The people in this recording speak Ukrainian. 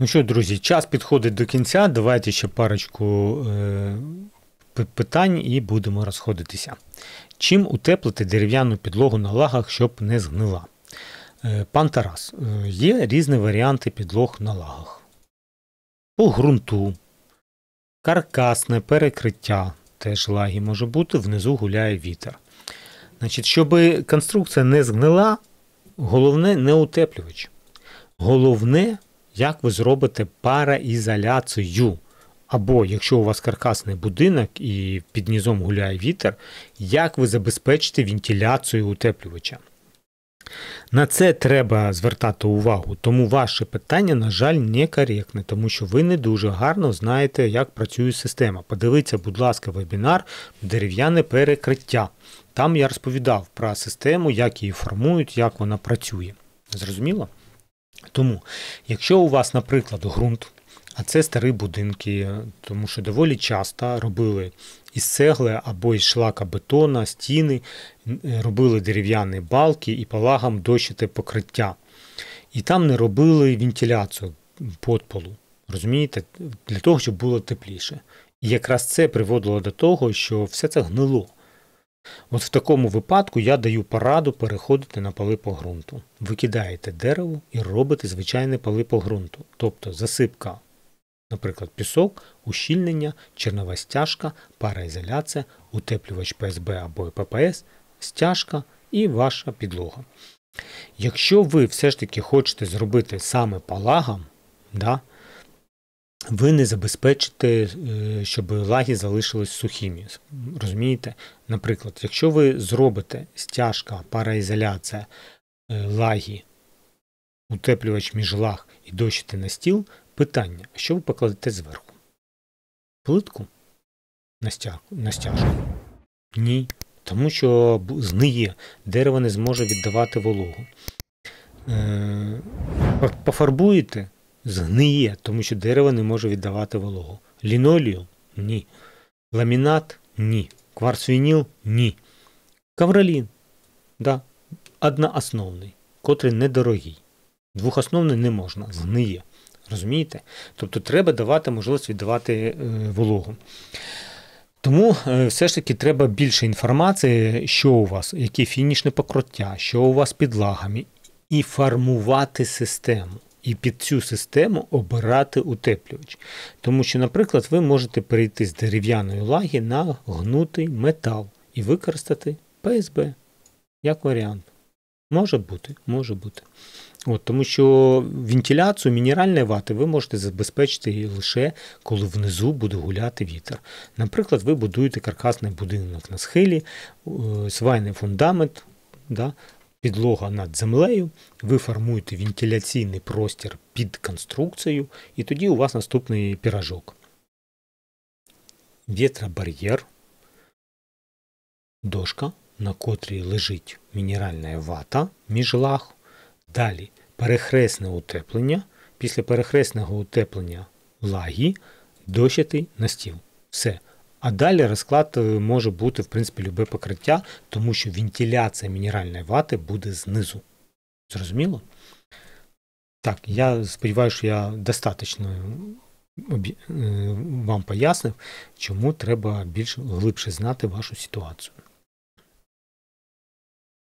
Ну що, друзі, час підходить до кінця. Давайте ще парочку е, питань і будемо розходитися. Чим утеплити дерев'яну підлогу на лагах, щоб не згнила? Е, пан Тарас, е, є різні варіанти підлог на лагах. По ґрунту, каркасне перекриття. Теж лаги може бути, внизу гуляє вітер. Значить, Щоб конструкція не згнила, головне не утеплювач. Головне як ви зробите параізоляцію. Або якщо у вас каркасний будинок і під низом гуляє вітер, як ви забезпечите вентиляцію утеплювача? На це треба звертати увагу, тому ваше питання, на жаль, некоректне, тому що ви не дуже гарно знаєте, як працює система. Подивіться, будь ласка, вебінар дерев'яне перекриття. Там я розповідав про систему, як її формують, як вона працює. Зрозуміло? Тому, якщо у вас, наприклад, ґрунт, а це старі будинки, тому що доволі часто робили із цегли або із шлака бетона, стіни, робили дерев'яні балки і палагам дощите покриття. І там не робили вентиляцію подполу. Розумієте, для того, щоб було тепліше. І якраз це приводило до того, що все це гнило. От в такому випадку я даю пораду переходити на пали по ґрунту. Викидаєте дерево і робите звичайне пали по ґрунту, тобто засипка, наприклад, пісок, ущільнення, чернова стяжка, параізоляція, утеплювач ПСБ або ППС, стяжка і ваша підлога. Якщо ви все ж таки хочете зробити саме палагам, да, ви не забезпечите, е, щоб лаги залишились сухими. Розумієте? Наприклад, якщо ви зробите стяжка, параізоляція е, лаги, утеплювач між лаг і дощити на стіл, питання, що ви покладете зверху? Плитку на стяжку? На стяжку? Ні. Тому що зниє, дерево не зможе віддавати вологу. Е, пофарбуєте згниє, тому що дерево не може віддавати вологу. Лінолію? ні. Ламінат ні. Кварцвініл ні. Кавролін да. одноосновний, котрий недорогий. Двохосновний не можна, згниє. Розумієте? Тобто треба давати можливість віддавати е, вологу. Тому е, все ж таки треба більше інформації, що у вас, яке фінішне покриття, що у вас під лагами, і формувати систему і під цю систему обирати утеплювач. Тому що, наприклад, ви можете перейти з дерев'яної лаги на гнутий метал і використати ПСБ як варіант. Може бути, може бути. От, Тому що вентиляцію мінеральної вати ви можете забезпечити лише коли внизу буде гуляти вітер. Наприклад, ви будуєте каркасний будинок на схилі, е, свайний фундамент. Да? підлога над землею, ви формуєте вентиляційний простір під конструкцією, і тоді у вас наступний піражок. Вітробар'єр, дошка, на котрій лежить мінеральна вата між лаг. Далі перехресне утеплення. Після перехресного утеплення лагі дощатий стіл. Все. А далі розклад е, може бути, в принципі, любе покриття, тому що вентиляція мінеральної вати буде знизу. Зрозуміло? Так, я сподіваюся, що я достатньо е, е, вам пояснив, чому треба більш глибше знати вашу ситуацію.